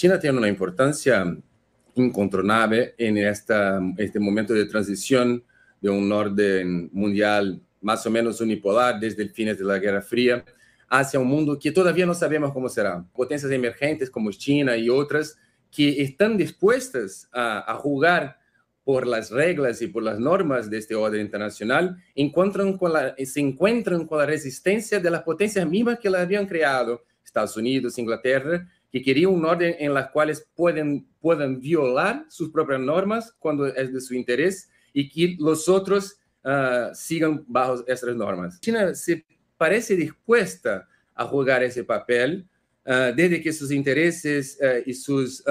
China tiene una importancia incontornable en esta, este momento de transición de un orden mundial más o menos unipolar desde el fin de la Guerra Fría hacia un mundo que todavía no sabemos cómo será. Potencias emergentes como China y otras que están dispuestas a, jugar por las reglas y por las normas de este orden internacional, se encuentran con la resistencia de las potencias mismas que la habían creado, Estados Unidos, Inglaterra, que quería un orden en las cuales pueden, puedan violar sus propias normas cuando es de su interés y que los otros ah, sigan bajo estas normas. China se parece dispuesta a jugar ese papel ah, desde que sus intereses ah, y sus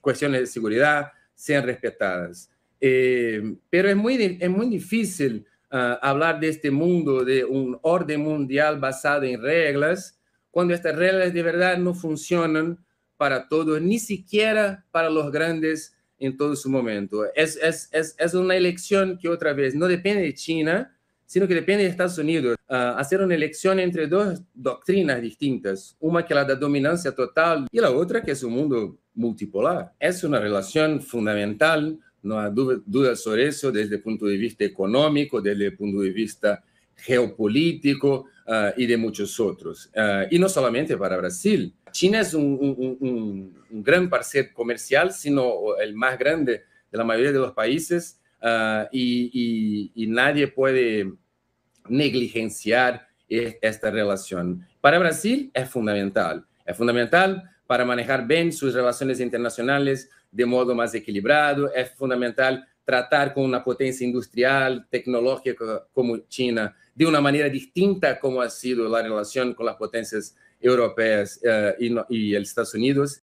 cuestiones de seguridad sean respetadas. Eh, pero es muy, es muy difícil hablar de este mundo, de un orden mundial basado en reglas, cuando estas reglas de verdad no funcionan para todos, ni siquiera para los grandes en todo su momento. Es, es, es, es una elección que otra vez no depende de China, sino que depende de Estados Unidos. Ah, hacer una elección entre dos doctrinas distintas, una que la da dominancia total y la otra que es un mundo multipolar. Es una relación fundamental, no hay dudas sobre eso desde el punto de vista económico, desde el punto de vista geopolítico, Ah, y de muchos otros. Ah, y no solamente para Brasil. China es un, gran parcer comercial, sino el más grande de la mayoría de los países ah, y, y, nadie puede negligenciar esta relación. Para Brasil es fundamental, es fundamental para manejar bien sus relaciones internacionales de modo más equilibrado, es fundamental tratar con una potencia industrial, tecnológica como China, de una manera distinta como ha sido la relación con las potencias europeas eh, y, y, Estados Unidos.